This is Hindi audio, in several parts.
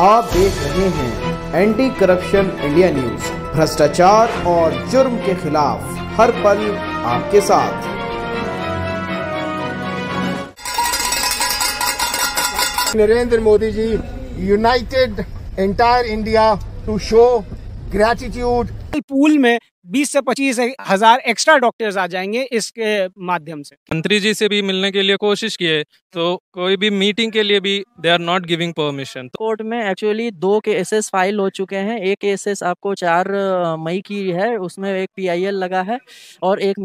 आप देख रहे हैं एंटी करप्शन इंडिया न्यूज भ्रष्टाचार और जुर्म के खिलाफ हर पल आपके साथ Narendra Modi ji united entire India to show gratitude पूल में 20 से पच्चीस हजार एक्स्ट्रा डॉक्टर्स आ जाएंगे इसके माध्यम से मंत्री जी से भी मिलने के लिए कोशिश किए तो कोई भी मीटिंग के लिए भी they are not giving permission court में एक्चुअली दो केसेस फाइल हो चुके हैं एक केसेस आपको चार मई की है उसमें एक पीआईएल लगा है और एक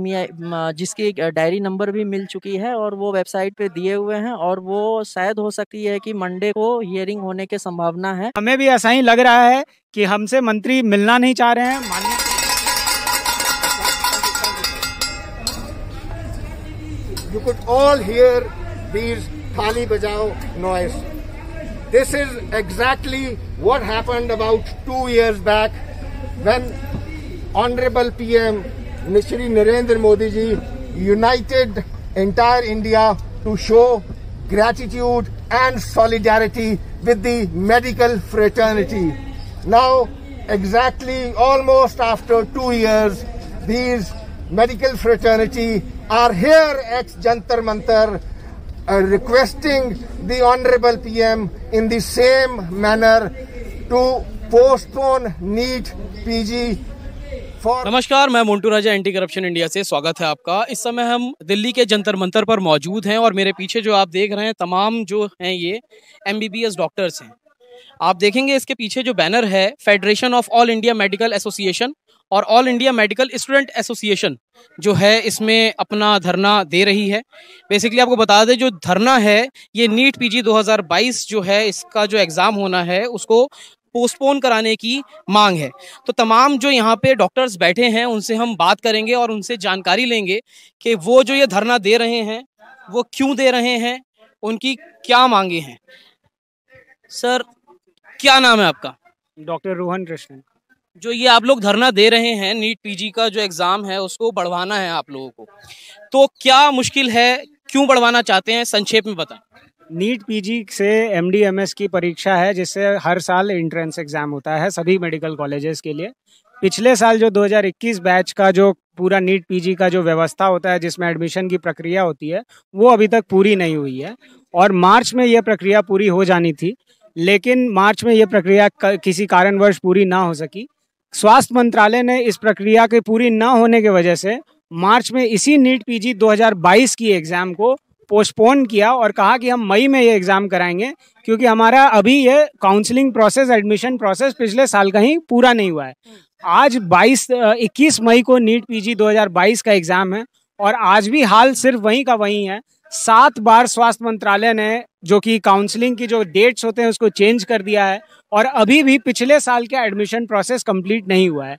जिसकी डायरी नंबर भी मिल चुकी है और वो वेबसाइट पे दिए हुए हैं और वो शायद हो सकती है कि मंडे को हियरिंग होने की संभावना है हमें भी ऐसा ही लग रहा है कि हमसे मंत्री मिलना नहीं चाह रहे हैं माननीय you could all hear these thali बजाओ noise this is exactly what happened about two years back when honorable P M Shri Narendra Modi ji united entire India to show gratitude and solidarity with the medical fraternity Now, exactly almost after two years, these medical fraternity are here at Jantar Mantar uh, requesting the Honorable PM in the same manner to postpone NEET PG नमस्कार मैं Montu Raja anti corruption India से स्वागत है आपका इस समय हम दिल्ली के जंतर मंतर पर मौजूद हैं और मेरे पीछे जो आप देख रहे हैं तमाम जो हैं ये एमबीबीएस डॉक्टर्स हैं आप देखेंगे इसके पीछे जो बैनर है federation of all India medical association और all India medical student association जो है इसमें अपना धरना दे रही है बेसिकली आपको बता दें जो धरना है ये नीट पीजी 2022 जो है इसका जो एग्ज़ाम होना है उसको पोस्टपोन कराने की मांग है तो तमाम जो यहाँ पे डॉक्टर्स बैठे हैं उनसे हम बात करेंगे और उनसे जानकारी लेंगे कि वो जो ये धरना दे रहे हैं वो क्यों दे रहे हैं उनकी क्या मांगे हैं सर क्या नाम है आपका डॉक्टर रोहन कृष्णन जो ये आप लोग धरना दे रहे हैं नीट पीजी का जो एग्ज़ाम है उसको बढ़वाना है आप लोगों को तो क्या मुश्किल है क्यों बढ़वाना चाहते हैं संक्षेप में बताएं नीट पीजी से एम एम डी एस की परीक्षा है जिससे हर साल एंट्रेंस एग्ज़ाम होता है सभी मेडिकल कॉलेजेस के लिए पिछले साल जो 2021 बैच का जो पूरा नीट पीजी का जो व्यवस्था होता है जिसमें एडमिशन की प्रक्रिया होती है वो अभी तक पूरी नहीं हुई है और मार्च में यह प्रक्रिया पूरी हो जानी थी लेकिन मार्च में ये प्रक्रिया किसी कारणवश पूरी ना हो सकी स्वास्थ्य मंत्रालय ने इस प्रक्रिया के पूरी ना होने की वजह से मार्च में इसी नीट पीजी 2022 की एग्ज़ाम को पोस्टपोन किया और कहा कि हम मई में ये एग्ज़ाम कराएंगे क्योंकि हमारा अभी ये काउंसलिंग प्रोसेस एडमिशन प्रोसेस पिछले साल का ही पूरा नहीं हुआ है आज 22 21 मई को नीट पीजी 2022 का एग्ज़ाम है और आज भी हाल सिर्फ वहीं का वहीं है सात बार स्वास्थ्य मंत्रालय ने जो कि काउंसलिंग की जो डेट्स होते हैं उसको चेंज कर दिया है और अभी भी पिछले साल का एडमिशन प्रोसेस कंप्लीट नहीं हुआ है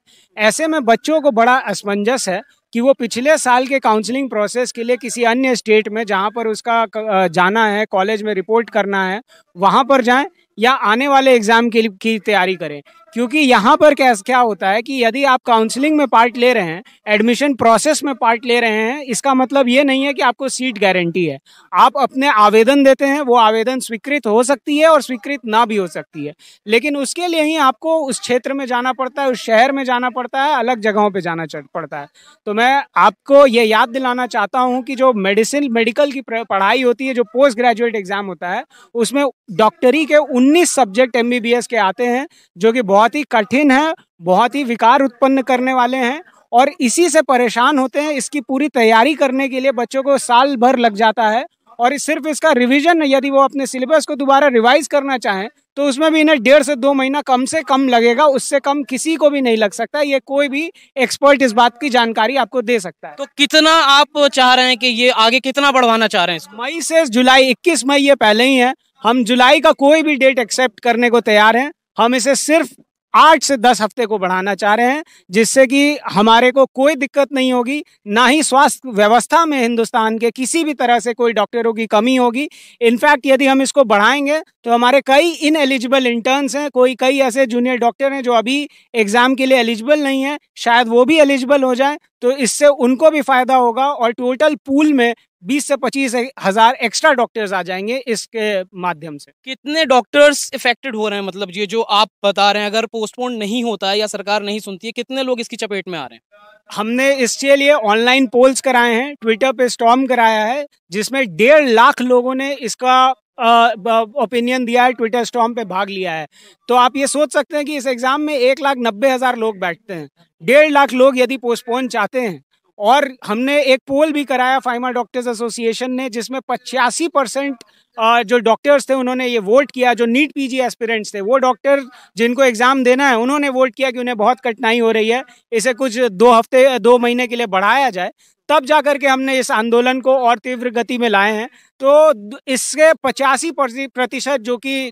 ऐसे में बच्चों को बड़ा असमंजस है कि वो पिछले साल के काउंसलिंग प्रोसेस के लिए किसी अन्य स्टेट में जहाँ पर उसका जाना है कॉलेज में रिपोर्ट करना है वहाँ पर जाएं या आने वाले एग्ज़ाम के की तैयारी करें क्योंकि यहाँ पर क्या क्या होता है कि यदि आप काउंसलिंग में पार्ट ले रहे हैं एडमिशन प्रोसेस में पार्ट ले रहे हैं इसका मतलब ये नहीं है कि आपको सीट गारंटी है आप अपने आवेदन देते हैं वो आवेदन स्वीकृत हो सकती है और स्वीकृत ना भी हो सकती है लेकिन उसके लिए ही आपको उस क्षेत्र में जाना पड़ता है उस शहर में जाना पड़ता है अलग जगहों पर जाना पड़ता है तो मैं आपको ये याद दिलाना चाहता हूँ कि जो मेडिसिन मेडिकल की पढ़ाई होती है जो पोस्ट ग्रेजुएट एग्जाम होता है उसमें डॉक्टरी के उन्नीस सब्जेक्ट एम के आते हैं जो कि बहुत बहुत ही कठिन है बहुत ही विकार उत्पन्न करने वाले हैं और इसी से परेशान होते हैं इसकी पूरी तैयारी करने के लिए बच्चों को साल भर लग जाता है और सिर्फ इसका रिवीजन यदि वो अपने सिलेबस को दोबारा रिवाइज करना चाहें तो उसमें भी इन्हें डेढ़ से दो महीना कम से कम लगेगा उससे कम किसी को भी नहीं लग सकता ये कोई भी एक्सपर्ट इस बात की जानकारी आपको दे सकता है तो कितना आप चाह रहे हैं कि ये आगे कितना बढ़वाना चाह रहे हैं मई से जुलाई इक्कीस मई ये पहले ही है हम जुलाई का कोई भी डेट एक्सेप्ट करने को तैयार हैं हम इसे सिर्फ आठ से दस हफ्ते को बढ़ाना चाह रहे हैं जिससे कि हमारे को कोई दिक्कत नहीं होगी ना ही स्वास्थ्य व्यवस्था में हिंदुस्तान के किसी भी तरह से कोई डॉक्टरों की कमी होगी इनफैक्ट यदि हम इसको बढ़ाएंगे तो हमारे कई इन एलिजिबल इंटर्न्स हैं कोई कई ऐसे जूनियर डॉक्टर हैं जो अभी एग्ज़ाम के लिए एलिजिबल नहीं है शायद वो भी एलिजिबल हो जाए तो इससे उनको भी फ़ायदा होगा और टोटल पूल में बीस से पच्चीस हजार एक्स्ट्रा डॉक्टर्स आ जाएंगे इसके माध्यम से कितने डॉक्टर्स इफेक्टेड हो रहे हैं मतलब ये जो आप बता रहे हैं अगर पोस्टपोन नहीं होता है या सरकार नहीं सुनती है कितने लोग इसकी चपेट में आ रहे हैं हमने इसके लिए ऑनलाइन पोल्स कराए हैं ट्विटर पे स्टॉम कराया है जिसमें डेढ़ लाख लोगों ने इसका ओपिनियन दिया है ट्विटर स्टॉम पे भाग लिया है तो आप ये सोच सकते हैं कि इस एग्जाम में एक लाख नब्बे हजार लोग बैठते हैं डेढ़ लाख लोग यदि पोस्टपोन चाहते हैं और हमने एक पोल भी कराया फाइमा डॉक्टर्स एसोसिएशन ने जिसमें पचासी परसेंट जो डॉक्टर्स थे उन्होंने ये वोट किया जो नीट पीजी एस्पिरेंट्स थे वो डॉक्टर जिनको एग्ज़ाम देना है उन्होंने वोट किया कि उन्हें बहुत कठिनाई हो रही है इसे कुछ दो हफ्ते दो महीने के लिए बढ़ाया जाए तब जा करके हमने इस आंदोलन को और तीव्र गति में लाए हैं तो इसके पचासी प्रतिशत जो कि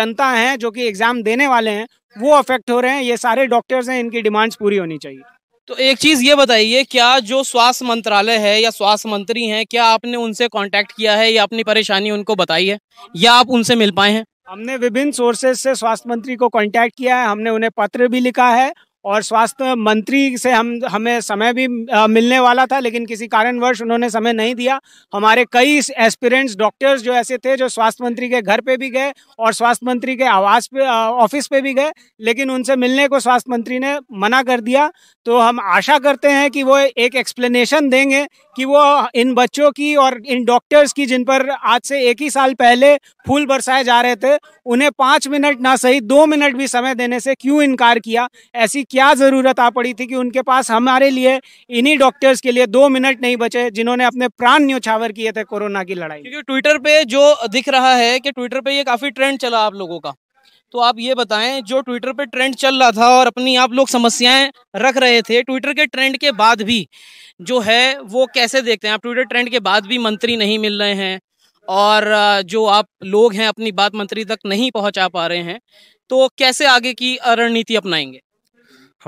जनता हैं जो कि एग्ज़ाम देने वाले हैं वो अफेक्ट हो रहे हैं ये सारे डॉक्टर्स हैं इनकी डिमांड्स पूरी होनी चाहिए तो एक चीज ये बताइए क्या जो स्वास्थ्य मंत्रालय है या स्वास्थ्य मंत्री हैं क्या आपने उनसे कांटेक्ट किया है या अपनी परेशानी उनको बताई है या आप उनसे मिल पाए हैं हमने विभिन्न सोर्सेज से स्वास्थ्य मंत्री को कांटेक्ट किया है हमने उन्हें पत्र भी लिखा है और स्वास्थ्य मंत्री से हम हमें समय भी मिलने वाला था लेकिन किसी कारणवश उन्होंने समय नहीं दिया हमारे कई एस्पिरेंट्स डॉक्टर्स जो ऐसे थे जो स्वास्थ्य मंत्री के घर पे भी गए और स्वास्थ्य मंत्री के आवास पे ऑफिस पे भी गए लेकिन उनसे मिलने को स्वास्थ्य मंत्री ने मना कर दिया तो हम आशा करते हैं कि वो एक एक्सप्लेनेशन देंगे कि वो इन बच्चों की और इन डॉक्टर्स की जिन पर आज से एक ही साल पहले फूल बरसाए जा रहे थे उन्हें पाँच मिनट ना सही दो मिनट भी समय देने से क्यों इनकार किया ऐसी क्या ज़रूरत आ पड़ी थी कि उनके पास हमारे लिए इन्हीं डॉक्टर्स के लिए दो मिनट नहीं बचे जिन्होंने अपने प्राण न्योछावर किए थे कोरोना की लड़ाई क्योंकि ट्विटर पर जो दिख रहा है कि ट्विटर पर ये काफ़ी ट्रेंड चला आप लोगों का तो आप ये बताएं जो ट्विटर पे ट्रेंड चल रहा था और अपनी आप लोग समस्याएं रख रहे थे ट्विटर के ट्रेंड के बाद भी जो है वो कैसे देखते हैं आप ट्विटर ट्रेंड के बाद भी मंत्री नहीं मिल रहे हैं और जो आप लोग हैं अपनी बात मंत्री तक नहीं पहुंचा पा रहे हैं तो कैसे आगे की रणनीति अपनाएंगे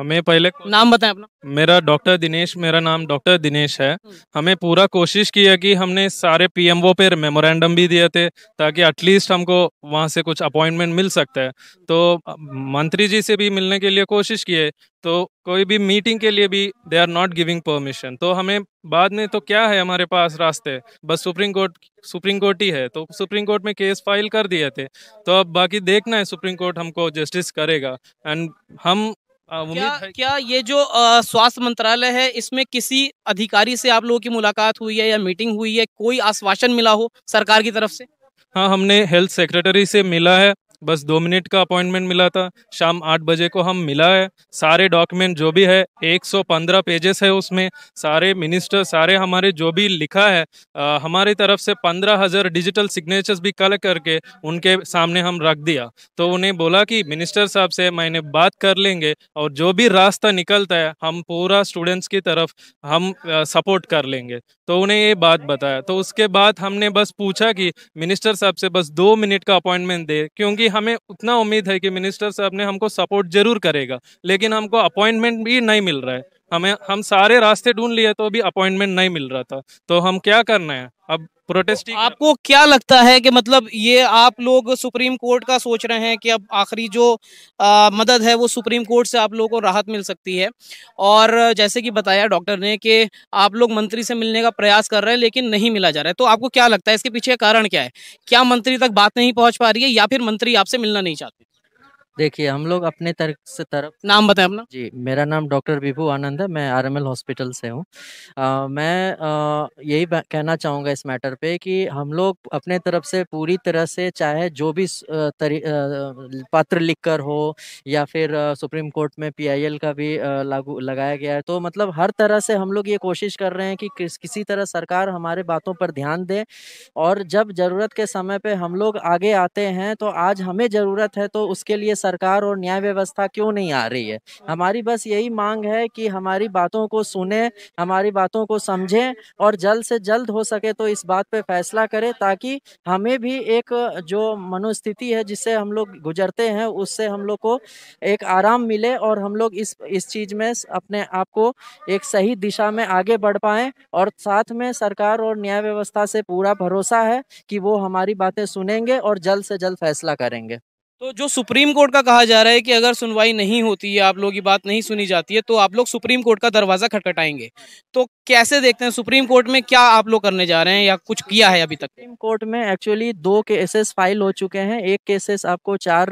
हमें पहले नाम बताएं अपना मेरा डॉक्टर दिनेश मेरा नाम डॉक्टर दिनेश है हम्म। हमें पूरा कोशिश किया कि हमने सारे पीएमओ पे मेमोरेंडम भी दिए थे ताकि एटलीस्ट हमको वहाँ से कुछ अपॉइंटमेंट मिल सकता है तो मंत्री जी से भी मिलने के लिए कोशिश किए तो कोई भी मीटिंग के लिए भी they are not giving permission तो हमें बाद में तो क्या है हमारे पास रास्ते बस सुप्रीम कोर्ट सुप्रीम कोर्ट ही है तो सुप्रीम कोर्ट में केस फाइल कर दिए थे तो अब बाकी देखना है सुप्रीम कोर्ट हमको जस्टिस करेगा एंड हम क्या, क्या ये जो स्वास्थ्य मंत्रालय है इसमें किसी अधिकारी से आप लोगों की मुलाकात हुई है या मीटिंग हुई है कोई आश्वासन मिला हो सरकार की तरफ से हाँ हमने हेल्थ सेक्रेटरी से मिला है बस दो मिनट का अपॉइंटमेंट मिला था शाम आठ बजे को हम मिला है सारे डॉक्यूमेंट जो भी है 115 पेजेस है उसमें सारे मिनिस्टर सारे हमारे जो भी लिखा है आ, हमारी तरफ से पंद्रह हज़ार डिजिटल सिग्नेचर्स भी कलेक्ट करके उनके सामने हम रख दिया तो उन्हें बोला कि मिनिस्टर साहब से मैंने बात कर लेंगे और जो भी रास्ता निकलता है हम पूरा स्टूडेंट्स की तरफ हम सपोर्ट कर लेंगे तो उन्हें ये बात बताया तो उसके बाद हमने बस पूछा कि मिनिस्टर साहब से बस दो मिनट का अपॉइंटमेंट दे क्योंकि हमें उतना उम्मीद है कि मिनिस्टर साहब ने हमको सपोर्ट जरूर करेगा लेकिन हमको अपॉइंटमेंट भी नहीं मिल रहा है हमें हम सारे रास्ते ढूंढ लिए तो अभी अपॉइंटमेंट नहीं मिल रहा था तो हम क्या करना है अब प्रोटेस्ट तो आपको क्या लगता है कि मतलब ये आप लोग सुप्रीम कोर्ट का सोच रहे हैं कि अब आखिरी जो आ, मदद है वो सुप्रीम कोर्ट से आप लोगों को राहत मिल सकती है और जैसे कि बताया डॉक्टर ने कि आप लोग मंत्री से मिलने का प्रयास कर रहे हैं लेकिन नहीं मिला जा रहा है तो आपको क्या लगता है इसके पीछे कारण क्या है क्या मंत्री तक बात नहीं पहुँच पा रही है या फिर मंत्री आपसे मिलना नहीं चाहते देखिए हम लोग अपने तरफ से तरफ नाम बताएं अपना जी मेरा नाम डॉक्टर विभू आनंद है मैं आरएमएल हॉस्पिटल से हूँ मैं आ, यही कहना चाहूँगा इस मैटर पे कि हम लोग अपने तरफ से पूरी तरह से चाहे जो भी तरी, आ, पत्र लिखकर हो या फिर आ, सुप्रीम कोर्ट में पीआईएल का भी लागू लगाया गया है तो मतलब हर तरह से हम लोग ये कोशिश कर रहे हैं कि किस, किसी तरह सरकार हमारे बातों पर ध्यान दे और जब ज़रूरत के समय पर हम लोग आगे आते हैं तो आज हमें ज़रूरत है तो उसके लिए सर सरकार और न्याय व्यवस्था क्यों नहीं आ रही है हमारी बस यही मांग है कि हमारी बातों को सुने हमारी बातों को समझें और जल्द से जल्द हो सके तो इस बात पे फैसला करें ताकि हमें भी एक जो मनोस्थिति है जिससे हम लोग गुजरते हैं उससे हम लोग को एक आराम मिले और हम लोग इस इस चीज़ में अपने आप को एक सही दिशा में आगे बढ़ पाएँ और साथ में सरकार और न्याय व्यवस्था से पूरा भरोसा है कि वो हमारी बातें सुनेंगे और जल्द से जल्द फैसला करेंगे तो जो सुप्रीम कोर्ट का कहा जा रहा है कि अगर सुनवाई नहीं होती है आप लोग की बात नहीं सुनी जाती है तो आप लोग सुप्रीम कोर्ट का दरवाज़ा खटखटाएंगे तो कैसे देखते हैं सुप्रीम कोर्ट में क्या आप लोग करने जा रहे हैं या कुछ किया है अभी तक सुप्रीम कोर्ट में एक्चुअली दो केसेस फाइल हो चुके हैं एक केसेस आपको चार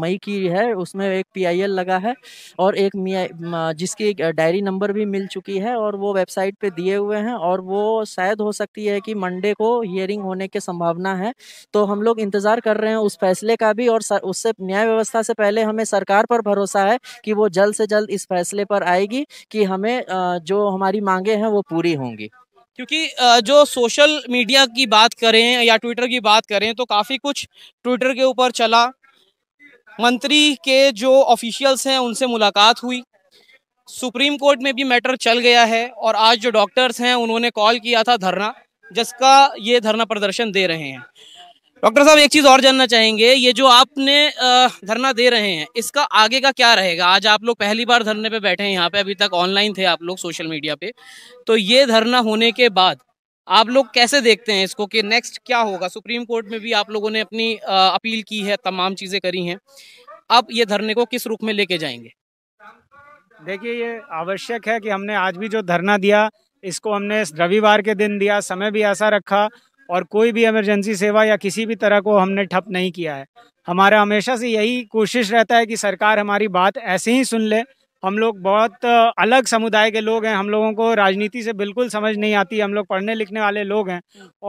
मई की है उसमें एक पी लगा है और एक जिसकी डायरी नंबर भी मिल चुकी है और वो वेबसाइट पर दिए हुए हैं और वो शायद हो सकती है कि मंडे को हियरिंग होने की संभावना है तो हम लोग इंतज़ार कर रहे हैं उस फैसले का भी और उससे न्याय व्यवस्था से पहले हमें सरकार पर भरोसा है कि वो जल्द से जल्द इस फैसले पर आएगी कि हमें जो हमारी मांगे हैं वो पूरी होंगी क्योंकि जो सोशल मीडिया की बात करें या ट्विटर की बात करें तो काफ़ी कुछ ट्विटर के ऊपर चला मंत्री के जो ऑफिशियल्स हैं उनसे मुलाकात हुई सुप्रीम कोर्ट में भी मैटर चल गया है और आज जो डॉक्टर्स हैं उन्होंने कॉल किया था धरना जिसका ये धरना प्रदर्शन दे रहे हैं डॉक्टर साहब एक चीज और जानना चाहेंगे ये जो आपने धरना दे रहे हैं इसका आगे का क्या रहेगा आज आप लोग पहली बार धरने पे बैठे हैं यहाँ पे अभी तक ऑनलाइन थे आप लोग सोशल मीडिया पे तो ये धरना होने के बाद आप लोग कैसे देखते हैं इसको कि नेक्स्ट क्या होगा सुप्रीम कोर्ट में भी आप लोगों ने अपनी अपील की है तमाम चीजें करी हैं अब ये धरने को किस रूप में लेके जाएंगे देखिए ये आवश्यक है कि हमने आज भी जो धरना दिया इसको हमने रविवार के दिन दिया समय भी ऐसा रखा और कोई भी इमरजेंसी सेवा या किसी भी तरह को हमने ठप नहीं किया है हमारा हमेशा से यही कोशिश रहता है कि सरकार हमारी बात ऐसे ही सुन ले हम लोग बहुत अलग समुदाय के लोग हैं हम लोगों को राजनीति से बिल्कुल समझ नहीं आती हम लोग पढ़ने लिखने वाले लोग हैं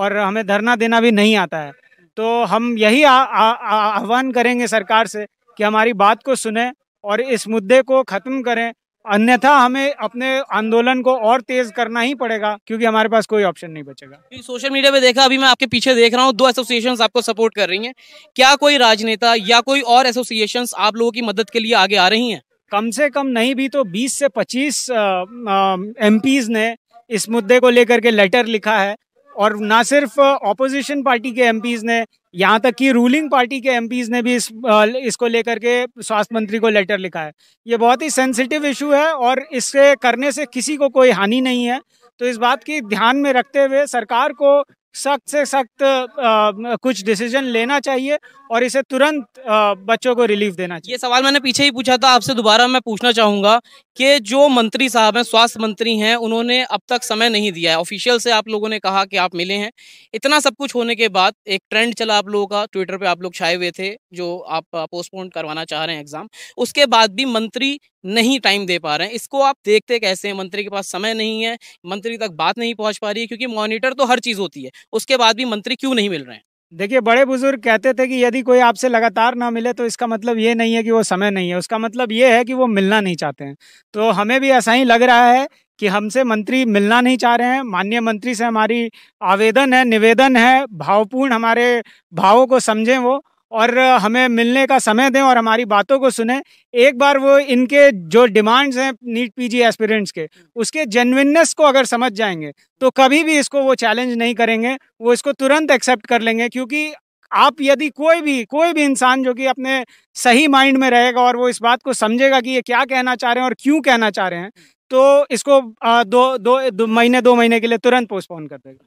और हमें धरना देना भी नहीं आता है तो हम यही आह्वान करेंगे सरकार से कि हमारी बात को सुने और इस मुद्दे को ख़त्म करें अन्यथा हमें अपने आंदोलन को और तेज करना ही पड़ेगा क्योंकि हमारे पास कोई ऑप्शन नहीं बचेगा सोशल मीडिया पे देखा अभी मैं आपके पीछे देख रहा हूँ दो एसोसिएशन आपको सपोर्ट कर रही है क्या कोई राजनेता या कोई और एसोसिएशन आप लोगों की मदद के लिए आगे आ रही है कम से कम नहीं भी तो 20 से 25 एम ने इस मुद्दे को लेकर के लेटर लिखा है और ना सिर्फ ऑपोजिशन पार्टी के एम ने यहाँ तक कि रूलिंग पार्टी के एम ने भी इस इसको लेकर के स्वास्थ्य मंत्री को लेटर लिखा है ये बहुत ही सेंसिटिव इशू है और इससे करने से किसी को कोई हानि नहीं है तो इस बात की ध्यान में रखते हुए सरकार को सख्त से सख्त कुछ डिसीजन लेना चाहिए और इसे तुरंत आ, बच्चों को रिलीफ देना चाहिए ये सवाल मैंने पीछे ही पूछा था आपसे दोबारा मैं पूछना चाहूँगा कि जो मंत्री साहब हैं स्वास्थ्य मंत्री हैं उन्होंने अब तक समय नहीं दिया है ऑफिशियल से आप लोगों ने कहा कि आप मिले हैं इतना सब कुछ होने के बाद एक ट्रेंड चला आप लोगों का ट्विटर पर आप लोग छाए हुए थे जो आप पोस्टपोन करवाना चाह रहे हैं एग्ज़ाम उसके बाद भी मंत्री नहीं टाइम दे पा रहे हैं इसको आप देखते कैसे हैं मंत्री के पास समय नहीं है मंत्री तक बात नहीं पहुंच पा रही है क्योंकि मॉनिटर तो हर चीज़ होती है उसके बाद भी मंत्री क्यों नहीं मिल रहे हैं देखिए बड़े बुजुर्ग कहते थे कि यदि कोई आपसे लगातार ना मिले तो इसका मतलब ये नहीं है कि वो समय नहीं है उसका मतलब ये है कि वो मिलना नहीं चाहते हैं तो हमें भी ऐसा ही लग रहा है कि हमसे मंत्री मिलना नहीं चाह रहे हैं माननीय मंत्री से हमारी आवेदन है निवेदन है भावपूर्ण हमारे भावों को समझें वो और हमें मिलने का समय दें और हमारी बातों को सुने एक बार वो इनके जो डिमांड्स हैं नीट पीजी एस्पिरेंट्स के उसके जेनविननेस को अगर समझ जाएंगे तो कभी भी इसको वो चैलेंज नहीं करेंगे वो इसको तुरंत एक्सेप्ट कर लेंगे क्योंकि आप यदि कोई भी कोई भी इंसान जो कि अपने सही माइंड में रहेगा और वो इस बात को समझेगा कि ये क्या कहना चाह रहे हैं और क्यों कहना चाह रहे हैं तो इसको दो दो, दो महीने दो महीने के लिए तुरंत पोस्टपोन कर देगा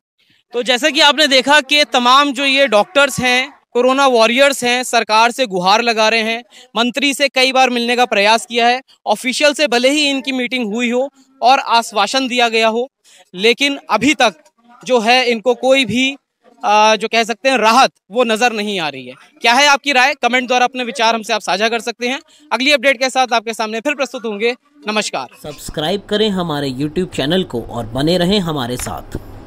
तो जैसा कि आपने देखा कि तमाम जो ये डॉक्टर्स हैं कोरोना वॉरियर्स हैं सरकार से गुहार लगा रहे हैं मंत्री से कई बार मिलने का प्रयास किया है ऑफिशियल से भले ही इनकी मीटिंग हुई हो और आश्वासन दिया गया हो लेकिन अभी तक जो है इनको कोई भी आ, जो कह सकते हैं राहत वो नजर नहीं आ रही है क्या है आपकी राय कमेंट द्वारा अपने विचार हमसे आप साझा कर सकते हैं अगली अपडेट के साथ आपके सामने फिर प्रस्तुत होंगे नमस्कार सब्सक्राइब करें हमारे यूट्यूब चैनल को और बने रहें हमारे साथ